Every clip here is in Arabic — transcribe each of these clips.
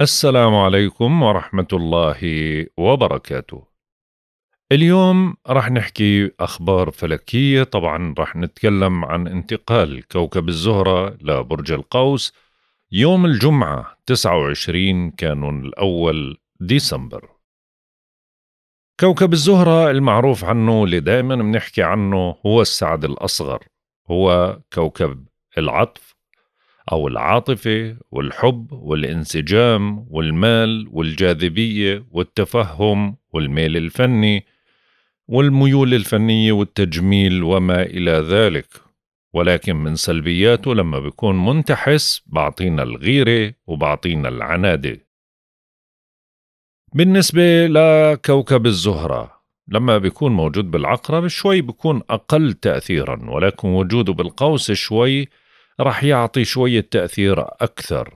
السلام عليكم ورحمة الله وبركاته. اليوم رح نحكي أخبار فلكية، طبعا رح نتكلم عن انتقال كوكب الزهرة لبرج القوس يوم الجمعة 29 كانون الأول ديسمبر. كوكب الزهرة المعروف عنه اللي دائما بنحكي عنه هو السعد الأصغر، هو كوكب العطف أو العاطفة والحب والانسجام والمال والجاذبية والتفهم والميل الفني والميول الفنية والتجميل وما إلى ذلك ولكن من سلبياته لما بيكون منتحس بعطينا الغيرة وبعطينا العنادة بالنسبة لكوكب الزهرة لما بيكون موجود بالعقرب شوي بيكون أقل تأثيرا ولكن وجوده بالقوس شوي راح يعطي شوية تأثير أكثر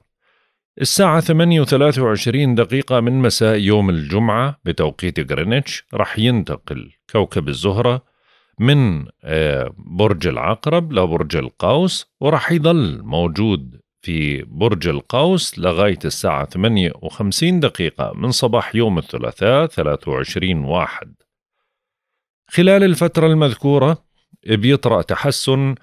الساعة 28 دقيقة من مساء يوم الجمعة بتوقيت غرينتش راح ينتقل كوكب الزهرة من آه، برج العقرب لبرج القوس وراح يظل موجود في برج القوس لغاية الساعة 58 دقيقة من صباح يوم الثلاثاء 23 واحد خلال الفترة المذكورة بيطرأ تحسن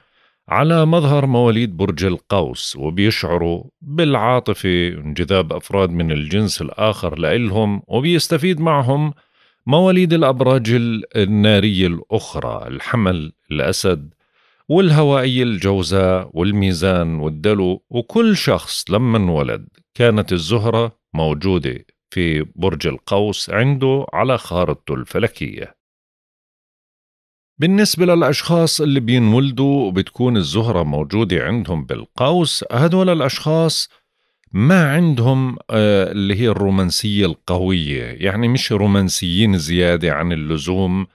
على مظهر مواليد برج القوس وبيشعروا بالعاطفة انجذاب أفراد من الجنس الآخر لإلهم وبيستفيد معهم مواليد الأبراج النارية الأخرى الحمل الأسد والهوائية الجوزاء والميزان والدلو وكل شخص لما انولد كانت الزهرة موجودة في برج القوس عنده على خارطته الفلكية بالنسبة للأشخاص اللي بينولدوا وبتكون الزهرة موجودة عندهم بالقوس هدول الأشخاص ما عندهم آه، اللي هي الرومانسية القوية يعني مش رومانسيين زيادة عن اللزوم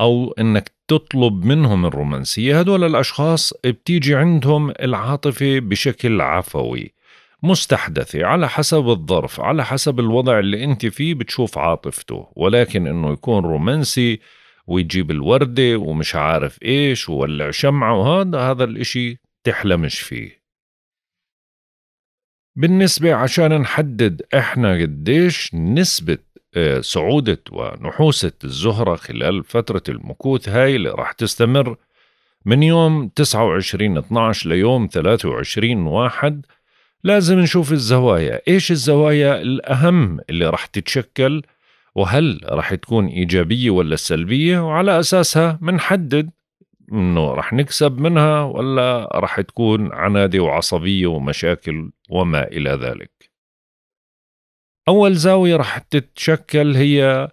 أو إنك تطلب منهم الرومانسية هدول الأشخاص بتيجي عندهم العاطفة بشكل عفوي مستحدثة على حسب الظرف على حسب الوضع اللي أنت فيه بتشوف عاطفته ولكن إنه يكون رومانسي ويجيب الوردة ومش عارف إيش وولع شمعة وهذا هذا الإشي تحلمش فيه بالنسبة عشان نحدد إحنا قديش نسبة آه، صعودة ونحوسة الزهرة خلال فترة المكوث هاي اللي راح تستمر من يوم 29 12 ليوم 23 1 لازم نشوف الزوايا إيش الزوايا الأهم اللي راح تتشكل وهل رح تكون إيجابية ولا سلبية وعلى أساسها بنحدد انه رح نكسب منها ولا رح تكون عنادي وعصبيه ومشاكل وما الى ذلك. اول زاويه رح تتشكل هي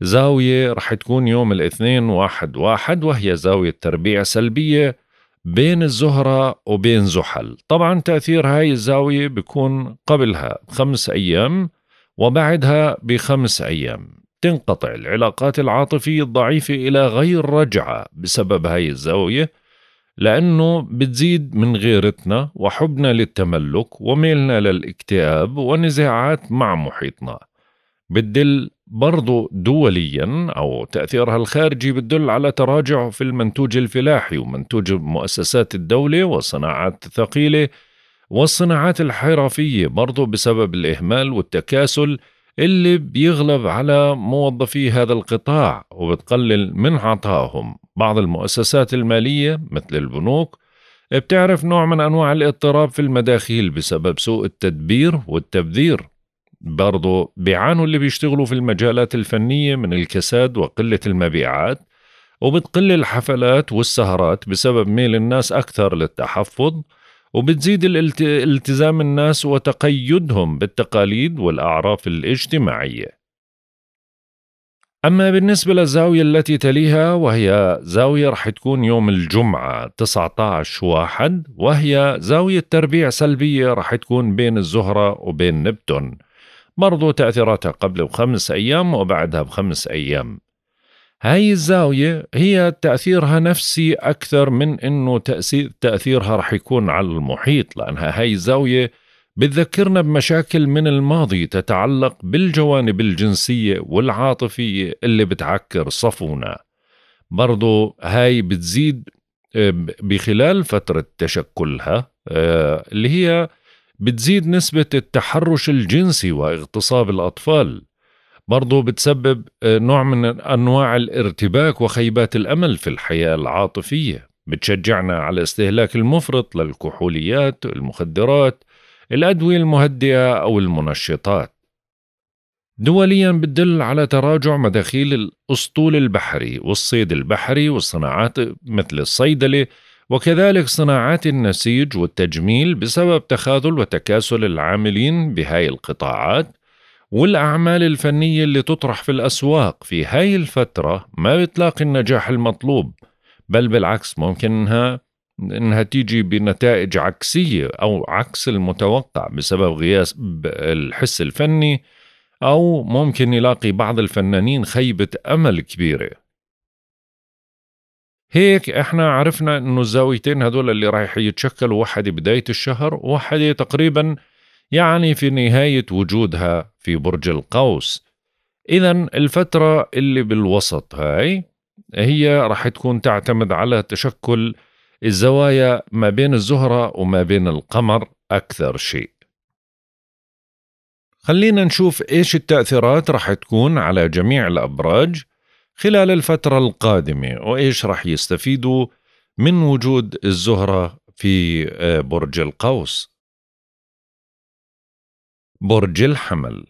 زاويه رح تكون يوم الاثنين واحد واحد وهي زاويه تربيع سلبيه بين الزهره وبين زحل، طبعا تاثير هاي الزاويه بيكون قبلها بخمس ايام وبعدها بخمس أيام تنقطع العلاقات العاطفية الضعيفة إلى غير رجعة بسبب هاي الزاوية لأنه بتزيد من غيرتنا وحبنا للتملك وميلنا للاكتئاب ونزاعات مع محيطنا بتدل برضو دوليا أو تأثيرها الخارجي بتدل على تراجع في المنتوج الفلاحي ومنتوج مؤسسات الدولة وصناعات ثقيلة والصناعات الحرفية برضو بسبب الإهمال والتكاسل اللي بيغلب على موظفي هذا القطاع وبتقلل من عطائهم بعض المؤسسات المالية مثل البنوك بتعرف نوع من أنواع الاضطراب في المداخيل بسبب سوء التدبير والتبذير برضو بيعانوا اللي بيشتغلوا في المجالات الفنية من الكساد وقلة المبيعات وبتقل الحفلات والسهرات بسبب ميل الناس أكثر للتحفظ وبتزيد التزام الناس وتقيدهم بالتقاليد والأعراف الاجتماعية أما بالنسبة للزاوية التي تليها وهي زاوية رح تكون يوم الجمعة 19 واحد وهي زاوية تربيع سلبية رح تكون بين الزهرة وبين نبتون برضو تأثيراتها قبل بخمس أيام وبعدها بخمس أيام هاي الزاوية هي تأثيرها نفسي أكثر من أنه تأثير تأثيرها رح يكون على المحيط لأنها هاي الزاوية بتذكرنا بمشاكل من الماضي تتعلق بالجوانب الجنسية والعاطفية اللي بتعكر صفونا برضو هاي بتزيد آه، بخلال فترة تشكلها آه، اللي هي بتزيد نسبة التحرش الجنسي واغتصاب الأطفال برضو بتسبب آه، نوع من أنواع الارتباك وخيبات الأمل في الحياة العاطفية بتشجعنا على استهلاك المفرط للكحوليات المخدرات الأدوية المهدئة أو المنشطات دوليا بتدل على تراجع مداخيل الأسطول البحري والصيد البحري والصناعات مثل الصيدلة وكذلك صناعات النسيج والتجميل بسبب تخاذل وتكاسل العاملين بهاي القطاعات والأعمال الفنية اللي تطرح في الأسواق في هاي الفترة ما بتلاقي النجاح المطلوب بل بالعكس ممكن إنها إنها تيجي بنتائج عكسية أو عكس المتوقع بسبب غياس الحس الفني أو ممكن يلاقي بعض الفنانين خيبة أمل كبيرة هيك احنا عرفنا انه الزاويتين هذول اللي رايح يتشكلوا واحد بداية الشهر وواحدة تقريبا يعني في نهاية وجودها في برج القوس إذا الفترة اللي بالوسط هاي هي رح تكون تعتمد على تشكل الزوايا ما بين الزهرة وما بين القمر أكثر شيء خلينا نشوف إيش التأثيرات رح تكون على جميع الأبراج خلال الفترة القادمة وإيش رح يستفيدوا من وجود الزهرة في آه، برج القوس برج الحمل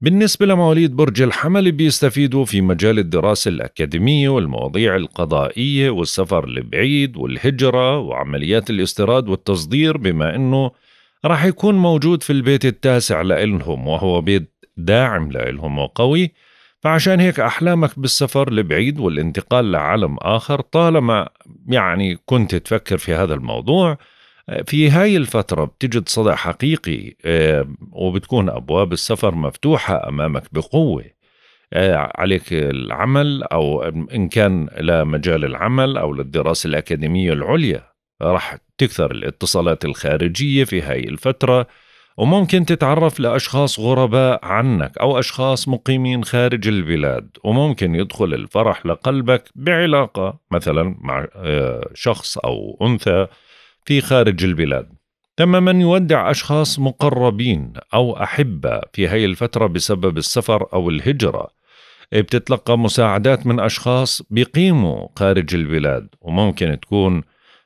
بالنسبة لمواليد برج الحمل بيستفيدوا في مجال الدراسة الأكاديمية والمواضيع القضائية والسفر البعيد والهجرة وعمليات الاستيراد والتصدير بما أنه راح يكون موجود في البيت التاسع لإلهم وهو بيت داعم لإلهم وقوي فعشان هيك أحلامك بالسفر البعيد والانتقال لعالم آخر طالما يعني كنت تفكر في هذا الموضوع في هاي الفترة بتجد صدع حقيقي آه، وبتكون أبواب السفر مفتوحة أمامك بقوة آه، عليك العمل أو إن كان لمجال العمل أو للدراسة الأكاديمية العليا راح تكثر الاتصالات الخارجية في هاي الفترة وممكن تتعرف لأشخاص غرباء عنك أو أشخاص مقيمين خارج البلاد وممكن يدخل الفرح لقلبك بعلاقة مثلا مع آه، شخص أو أنثى في خارج البلاد تم من يودع أشخاص مقربين أو أحبة في هاي الفترة بسبب السفر أو الهجرة بتتلقى مساعدات من أشخاص بيقيموا خارج البلاد وممكن تكون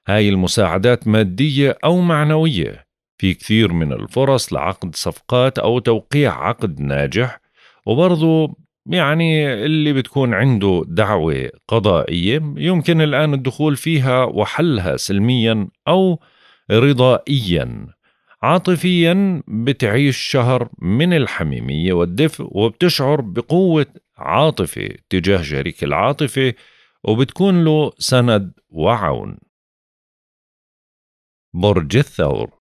هاي المساعدات مادية أو معنوية في كثير من الفرص لعقد صفقات أو توقيع عقد ناجح وبرضو يعني اللي بتكون عنده دعوة قضائية يمكن الآن الدخول فيها وحلها سلميا أو رضائيا عاطفيا بتعيش شهر من الحميمية والدفء وبتشعر بقوة عاطفة تجاه شريك العاطفة وبتكون له سند وعون برج الثور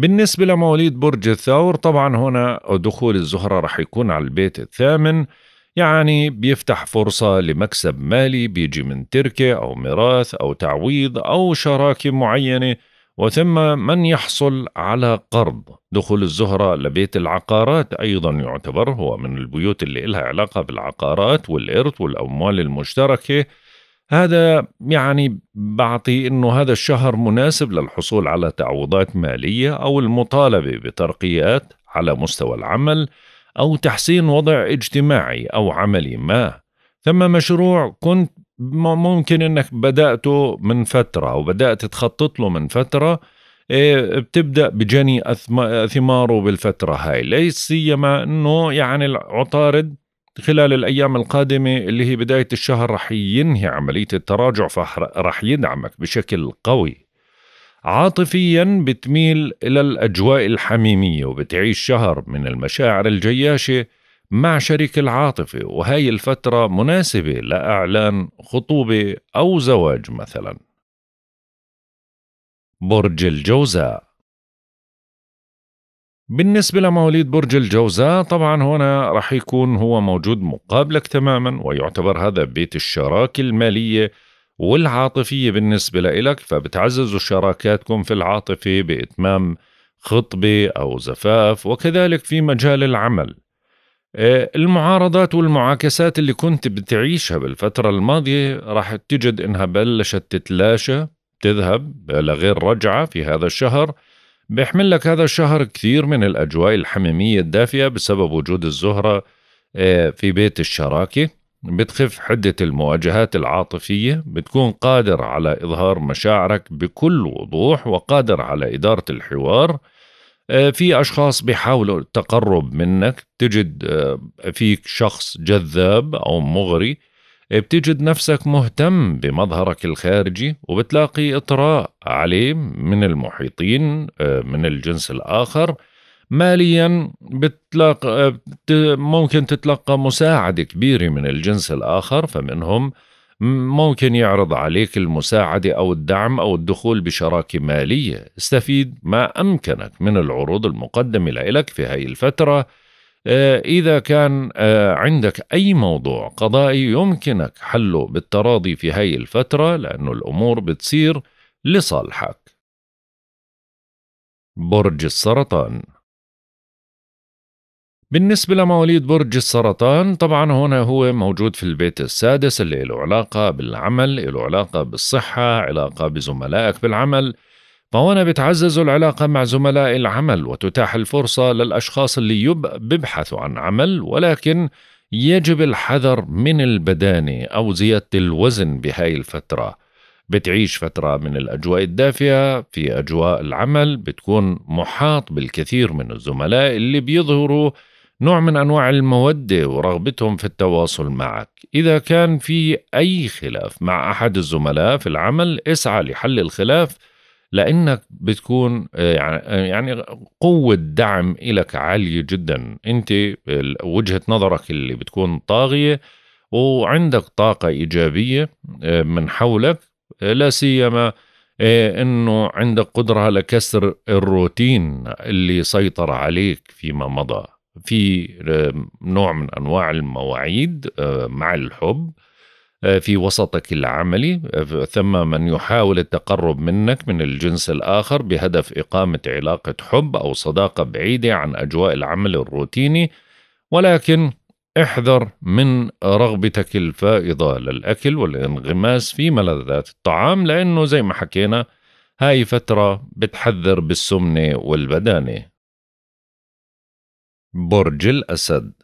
بالنسبة لمواليد برج الثور طبعا هنا دخول الزهرة رح يكون على البيت الثامن يعني بيفتح فرصة لمكسب مالي بيجي من تركة أو ميراث أو تعويض أو شراكة معينة وثم من يحصل على قرض دخول الزهرة لبيت العقارات أيضا يعتبر هو من البيوت اللي إلها علاقة بالعقارات والإرث والأموال المشتركة هذا يعني بعطي انه هذا الشهر مناسب للحصول على تعويضات ماليه او المطالبه بترقيات على مستوى العمل او تحسين وضع اجتماعي او عملي ما ثم مشروع كنت ممكن انك بداته من فتره او بدات تخطط له من فتره إيه، بتبدا بجني ثماره بالفتره هاي ليس سيما انه يعني العطارد خلال الأيام القادمة اللي هي بداية الشهر رح ينهي عملية التراجع فرح يدعمك بشكل قوي عاطفيا بتميل إلى الأجواء الحميمية وبتعيش شهر من المشاعر الجياشة مع شريك العاطفة وهاي الفترة مناسبة لأعلان خطوبة أو زواج مثلا برج الجوزاء بالنسبة لمواليد برج الجوزاء طبعا هنا رح يكون هو موجود مقابلك تماما ويعتبر هذا بيت الشراكة المالية والعاطفية بالنسبة لإلك فبتعززوا شراكاتكم في العاطفة بإتمام خطبة أو زفاف وكذلك في مجال العمل آه، المعارضات والمعاكسات اللي كنت بتعيشها بالفترة الماضية راح تجد إنها بلشت تتلاشى تذهب لغير رجعة في هذا الشهر بيحمل لك هذا الشهر كثير من الأجواء الحميمية الدافئة بسبب وجود الزهرة آه، في بيت الشراكة بتخف حدة المواجهات العاطفية بتكون قادر على إظهار مشاعرك بكل وضوح وقادر على إدارة الحوار آه، في أشخاص بيحاولوا التقرب منك تجد آه، فيك شخص جذاب أو مغري بتجد نفسك مهتم بمظهرك الخارجي وبتلاقي إطراء عليه من المحيطين آه، من الجنس الآخر ماليا بتلاق... آه، ممكن تتلقى مساعدة كبيرة من الجنس الآخر فمنهم ممكن يعرض عليك المساعدة أو الدعم أو الدخول بشراكة مالية استفيد ما أمكنك من العروض المقدمة لك في هاي الفترة آه، إذا كان آه، عندك أي موضوع قضائي يمكنك حله بالتراضي في هاي الفترة لأنه الأمور بتصير لصالحك برج السرطان بالنسبة لمواليد برج السرطان طبعا هنا هو موجود في البيت السادس اللي له علاقة بالعمل له علاقة بالصحة علاقة بزملائك بالعمل فهنا بتعزز العلاقة مع زملاء العمل وتتاح الفرصة للأشخاص اللي يب بيبحثوا عن عمل ولكن يجب الحذر من البدانة أو زيادة الوزن بهاي الفترة بتعيش فترة من الأجواء الدافئة في أجواء العمل بتكون محاط بالكثير من الزملاء اللي بيظهروا نوع من أنواع المودة ورغبتهم في التواصل معك إذا كان في أي خلاف مع أحد الزملاء في العمل اسعى لحل الخلاف لانك بتكون آه، يعني،, آه، يعني قوه دعم إلك عاليه جدا انت وجهه نظرك اللي بتكون طاغيه وعندك طاقه ايجابيه آه، من حولك لا سيما انه عندك قدره على كسر الروتين اللي سيطر عليك فيما مضى في نوع من انواع المواعيد مع الحب آه، في وسطك العملي آه، ثم من يحاول التقرب منك من الجنس الآخر بهدف إقامة علاقة حب أو صداقة بعيدة عن أجواء العمل الروتيني ولكن احذر من رغبتك الفائضة للأكل والانغماس في ملذات الطعام لأنه زي ما حكينا هاي فترة بتحذر بالسمنة والبدانة برج الأسد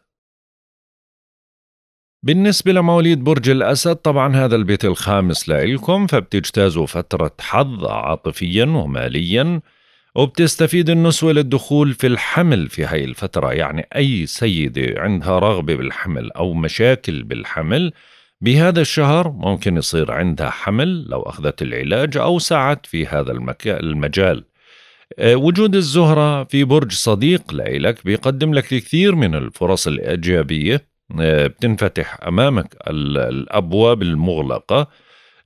بالنسبة لمواليد برج الأسد طبعا هذا البيت الخامس لإلكم فبتجتازوا فترة حظ عاطفيا وماليا وبتستفيد النسوة للدخول في الحمل في هاي الفترة يعني أي سيدة عندها رغبة بالحمل أو مشاكل بالحمل بهذا الشهر ممكن يصير عندها حمل لو أخذت العلاج أو سعت في هذا المجال آه، وجود الزهرة في برج صديق لإلك بيقدم لك الكثير من الفرص الإيجابية آه، بتنفتح امامك الابواب المغلقه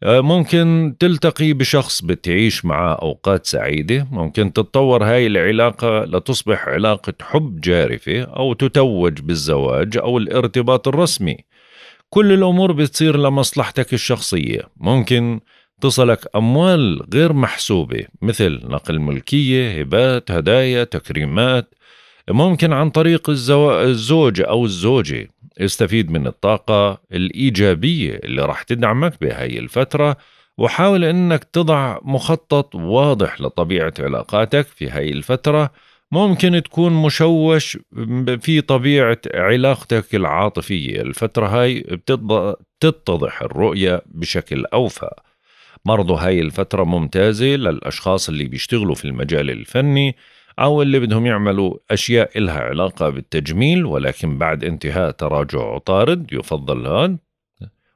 آه، ممكن تلتقي بشخص بتعيش معه أوقات سعيدة ممكن تتطور هاي العلاقة لتصبح علاقة حب جارفة أو تتوج بالزواج أو الارتباط الرسمي كل الأمور بتصير لمصلحتك الشخصية ممكن تصلك أموال غير محسوبة مثل نقل ملكية هبات هدايا تكريمات ممكن عن طريق الزو... الزوج أو الزوجة استفيد من الطاقة الإيجابية اللي راح تدعمك بهاي الفترة وحاول أنك تضع مخطط واضح لطبيعة علاقاتك في هاي الفترة ممكن تكون مشوش في طبيعة علاقتك العاطفية الفترة هاي بتتضح الرؤية بشكل أوفى برضو هاي الفترة ممتازة للأشخاص اللي بيشتغلوا في المجال الفني أو اللي بدهم يعملوا أشياء إلها علاقة بالتجميل ولكن بعد انتهاء تراجع عطارد يفضل هون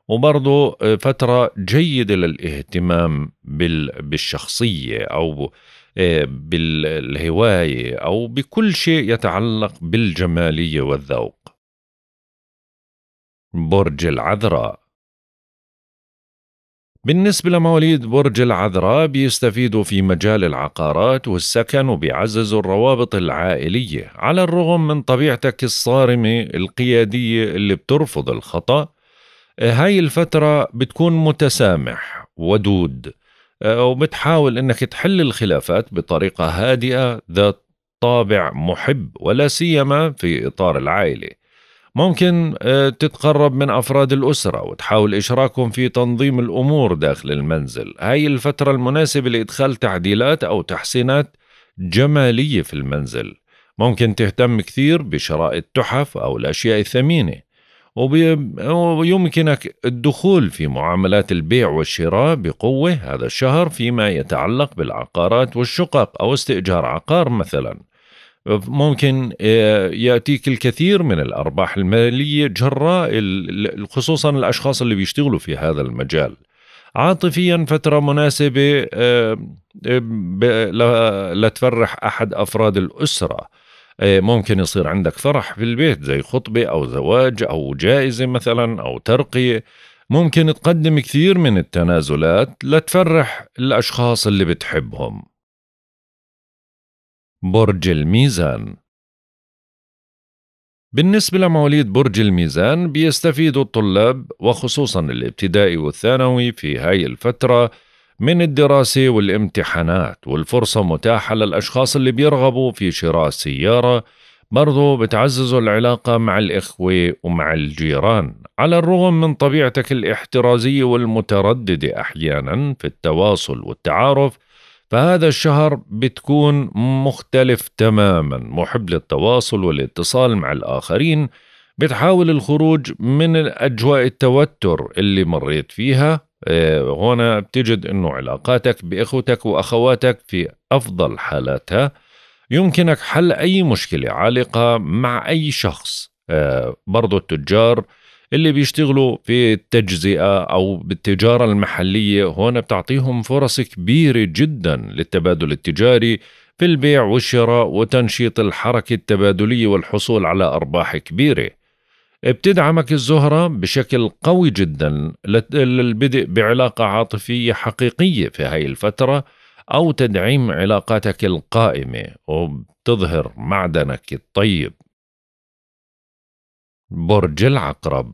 وبرضه آه، فترة جيدة للاهتمام بالشخصية أو آه، بالهواية أو بكل شيء يتعلق بالجمالية والذوق برج العذراء بالنسبة لمواليد برج العذراء بيستفيدوا في مجال العقارات والسكن وبيعززوا الروابط العائلية على الرغم من طبيعتك الصارمة القيادية اللي بترفض الخطأ هاي الفترة بتكون متسامح ودود وبتحاول انك تحل الخلافات بطريقة هادئة ذات طابع محب ولا سيما في اطار العائله ممكن آه، تتقرب من أفراد الأسرة وتحاول إشراكهم في تنظيم الأمور داخل المنزل هاي الفترة المناسبة لإدخال تعديلات أو تحسينات جمالية في المنزل ممكن تهتم كثير بشراء التحف أو الأشياء الثمينة ويمكنك الدخول في معاملات البيع والشراء بقوة هذا الشهر فيما يتعلق بالعقارات والشقق أو استئجار عقار مثلاً ممكن آه، ياتيك الكثير من الارباح الماليه جراء خصوصا الاشخاص اللي بيشتغلوا في هذا المجال عاطفيا فتره مناسبه آه، آه، لتفرح احد افراد الاسره ممكن يصير عندك فرح في البيت زي خطبه او زواج او جائزه مثلا او ترقيه ممكن تقدم كثير من التنازلات لتفرح الاشخاص اللي بتحبهم برج الميزان بالنسبة لمواليد برج الميزان بيستفيدوا الطلاب وخصوصا الابتدائي والثانوي في هاي الفترة من الدراسة والامتحانات والفرصة متاحة للأشخاص اللي بيرغبوا في شراء سيارة برضو بتعززوا العلاقة مع الإخوة ومع الجيران على الرغم من طبيعتك الاحترازية والمترددة أحيانا في التواصل والتعارف فهذا الشهر بتكون مختلف تماما محب للتواصل والاتصال مع الآخرين بتحاول الخروج من أجواء التوتر اللي مريت فيها آه، هنا بتجد أنه علاقاتك بإخوتك وأخواتك في أفضل حالاتها يمكنك حل أي مشكلة عالقة مع أي شخص آه، برضو التجار اللي بيشتغلوا في التجزئة أو بالتجارة المحلية هون بتعطيهم فرص كبيرة جدا للتبادل التجاري في البيع والشراء وتنشيط الحركة التبادلية والحصول على أرباح كبيرة بتدعمك الزهرة بشكل قوي جدا للبدء بعلاقة عاطفية حقيقية في هاي الفترة أو تدعيم علاقاتك القائمة وبتظهر معدنك الطيب برج العقرب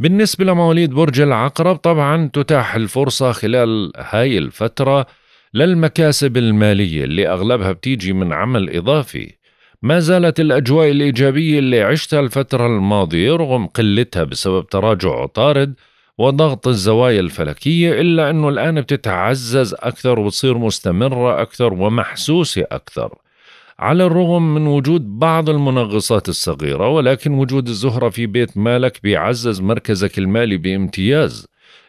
بالنسبة لمواليد برج العقرب طبعا تتاح الفرصة خلال هاي الفترة للمكاسب المالية اللي أغلبها بتيجي من عمل إضافي ما زالت الأجواء الإيجابية اللي عشتها الفترة الماضية رغم قلتها بسبب تراجع عطارد وضغط الزوايا الفلكية إلا أنه الآن بتتعزز أكثر وبتصير مستمرة أكثر ومحسوسة أكثر على الرغم من وجود بعض المنغصات الصغيرة ولكن وجود الزهرة في بيت مالك بيعزز مركزك المالي بامتياز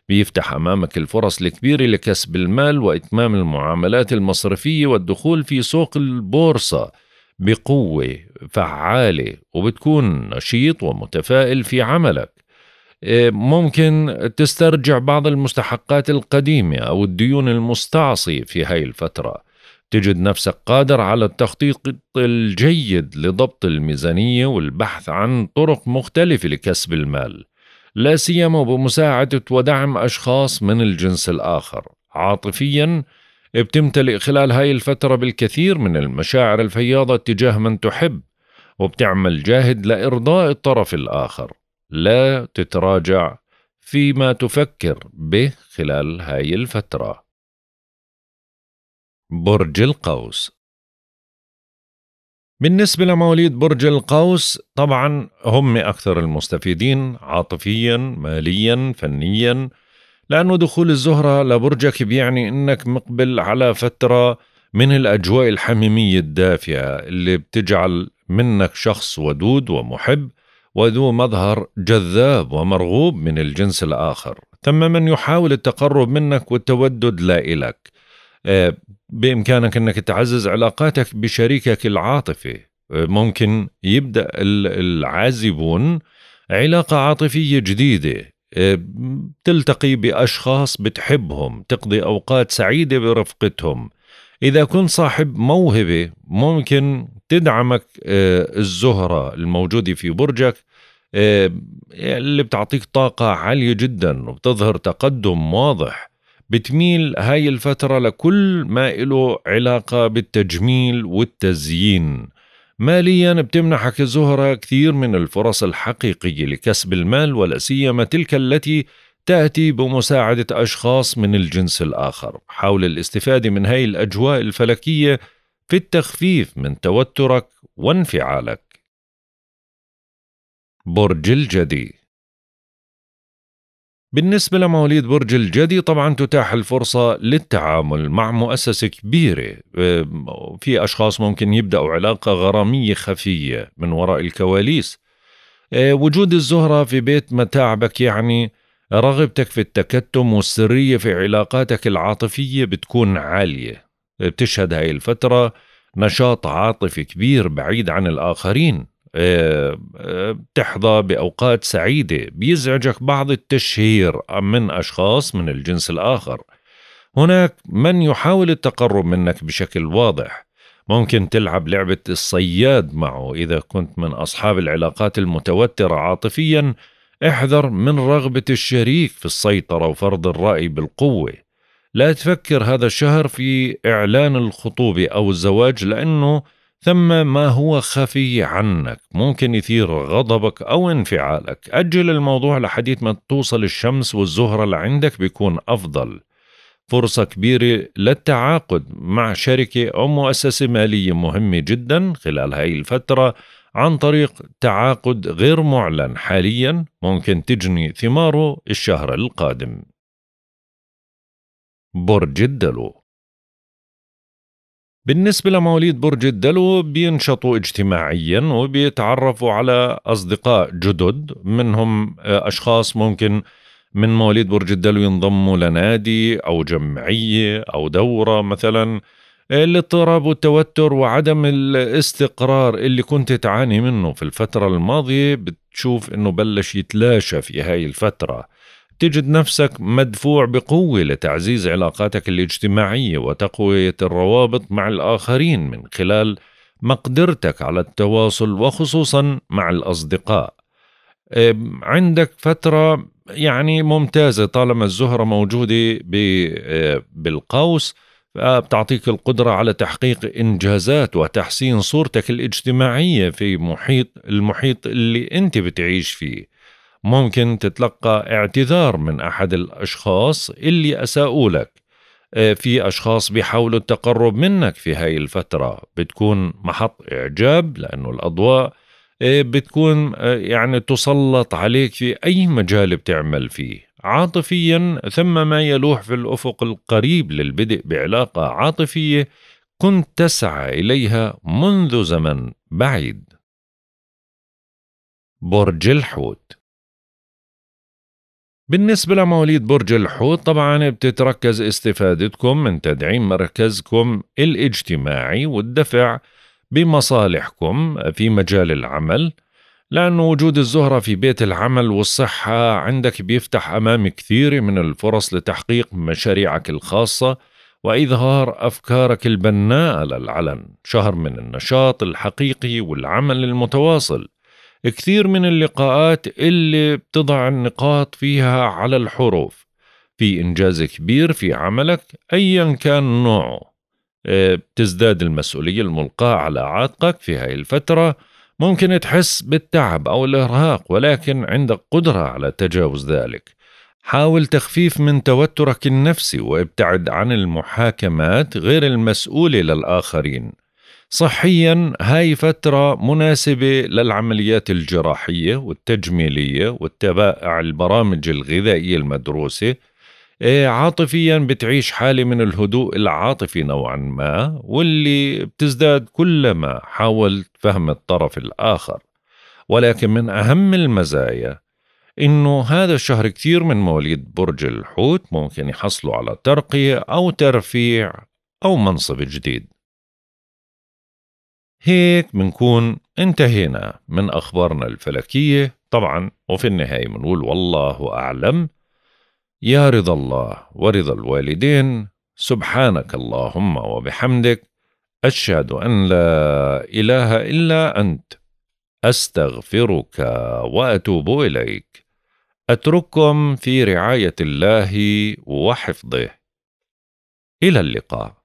بيفتح أمامك الفرص الكبيرة لكسب المال وإتمام المعاملات المصرفية والدخول في سوق البورصة بقوة فعالة وبتكون نشيط ومتفائل في عملك آه، ممكن تسترجع بعض المستحقات القديمة أو الديون المستعصية في هاي الفترة تجد نفسك قادر على التخطيط الجيد لضبط الميزانية والبحث عن طرق مختلفة لكسب المال لا سيما بمساعدة ودعم أشخاص من الجنس الآخر عاطفياً بتمتلئ خلال هاي الفترة بالكثير من المشاعر الفياضة تجاه من تحب وبتعمل جاهد لإرضاء الطرف الآخر لا تتراجع فيما تفكر به خلال هاي الفتره برج القوس بالنسبة لمواليد برج القوس طبعا هم أكثر المستفيدين عاطفيا ماليا فنيا لأن دخول الزهرة لبرجك بيعني أنك مقبل على فترة من الأجواء الحميمية الدافئة اللي بتجعل منك شخص ودود ومحب وذو مظهر جذاب ومرغوب من الجنس الآخر ثم من يحاول التقرب منك والتودد لا إلك آه، بامكانك انك تعزز علاقاتك بشريكك العاطفي آه، ممكن يبدا العازبون علاقه عاطفيه جديده آه، تلتقي باشخاص بتحبهم تقضي اوقات سعيده برفقتهم اذا كنت صاحب موهبه ممكن تدعمك الزهره الموجوده في برجك اللي بتعطيك طاقه عاليه جدا وبتظهر تقدم واضح بتميل هاي الفترة لكل ما له علاقة بالتجميل والتزيين ماليا بتمنحك الزهرة كثير من الفرص الحقيقية لكسب المال ولا سيما تلك التي تأتي بمساعدة أشخاص من الجنس الآخر حاول الاستفادة من هاي الأجواء الفلكية في التخفيف من توترك وانفعالك برج الجدي بالنسبة لمواليد برج الجدي طبعا تتاح الفرصة للتعامل مع مؤسسة كبيرة في أشخاص ممكن يبدأوا علاقة غرامية خفية من وراء الكواليس أه، وجود الزهرة في بيت متاعبك يعني رغبتك في التكتم والسرية في علاقاتك العاطفية بتكون عالية بتشهد هاي الفترة نشاط عاطفي كبير بعيد عن الآخرين بتحظى آه، آه، بأوقات سعيدة بيزعجك بعض التشهير من أشخاص من الجنس الآخر هناك من يحاول التقرب منك بشكل واضح ممكن تلعب لعبة الصياد معه إذا كنت من أصحاب العلاقات المتوترة عاطفيا احذر من رغبة الشريك في السيطرة وفرض الرأي بالقوة لا تفكر هذا الشهر في إعلان الخطوبة أو الزواج لأنه ثم ما هو خفي عنك ممكن يثير غضبك أو انفعالك أجل الموضوع لحديث ما توصل الشمس والزهرة لعندك بيكون أفضل فرصة كبيرة للتعاقد مع شركة أو مؤسسة مالية مهمة جدا خلال هاي الفترة عن طريق تعاقد غير معلن حاليا ممكن تجني ثماره الشهر القادم برج الدلو بالنسبة لمواليد برج الدلو بينشطوا اجتماعيا وبيتعرفوا على أصدقاء جدد منهم آه، أشخاص ممكن من مواليد برج الدلو ينضموا لنادي أو جمعية أو دورة مثلا الاضطراب آه، والتوتر وعدم الاستقرار اللي كنت تعاني منه في الفترة الماضية بتشوف انه بلش يتلاشى في هاي الفترة تجد نفسك مدفوع بقوة لتعزيز علاقاتك الاجتماعية وتقوية الروابط مع الآخرين من خلال مقدرتك على التواصل وخصوصا مع الأصدقاء عندك فترة يعني ممتازة طالما الزهرة موجودة أه، بالقوس بتعطيك القدرة على تحقيق إنجازات وتحسين صورتك الاجتماعية في محيط المحيط اللي أنت بتعيش فيه ممكن تتلقى اعتذار من أحد الأشخاص اللي أساءوا لك آه، في أشخاص بيحاولوا التقرب منك في هاي الفترة بتكون محط إعجاب لأنه الأضواء آه، بتكون آه، يعني تسلط عليك في أي مجال بتعمل فيه عاطفيا ثم ما يلوح في الأفق القريب للبدء بعلاقة عاطفية كنت تسعى إليها منذ زمن بعيد برج الحوت بالنسبة لمواليد برج الحوت طبعا بتتركز استفادتكم من تدعيم مركزكم الاجتماعي والدفع بمصالحكم في مجال العمل لأن وجود الزهرة في بيت العمل والصحة عندك بيفتح أمام كثير من الفرص لتحقيق مشاريعك الخاصة وإظهار أفكارك البناءة للعلن شهر من النشاط الحقيقي والعمل المتواصل كثير من اللقاءات اللي بتضع النقاط فيها على الحروف في إنجاز كبير في عملك أيا كان نوعه آه، بتزداد المسؤولية الملقاة على عاتقك في هاي الفترة ممكن تحس بالتعب أو الإرهاق ولكن عندك قدرة على تجاوز ذلك حاول تخفيف من توترك النفسي وابتعد عن المحاكمات غير المسؤولة للآخرين صحيا هاي فترة مناسبة للعمليات الجراحية والتجميلية والتبائع البرامج الغذائية المدروسة إيه، عاطفيا بتعيش حالة من الهدوء العاطفي نوعا ما واللي بتزداد كلما حاولت فهم الطرف الآخر ولكن من أهم المزايا إنه هذا الشهر كتير من مواليد برج الحوت ممكن يحصلوا على ترقية أو ترفيع أو منصب جديد هيك بنكون انتهينا من أخبارنا الفلكية طبعا وفي النهاية بنقول والله أعلم يا رضا الله ورضا الوالدين سبحانك اللهم وبحمدك أشهد أن لا إله إلا أنت أستغفرك وأتوب إليك أترككم في رعاية الله وحفظه إلى اللقاء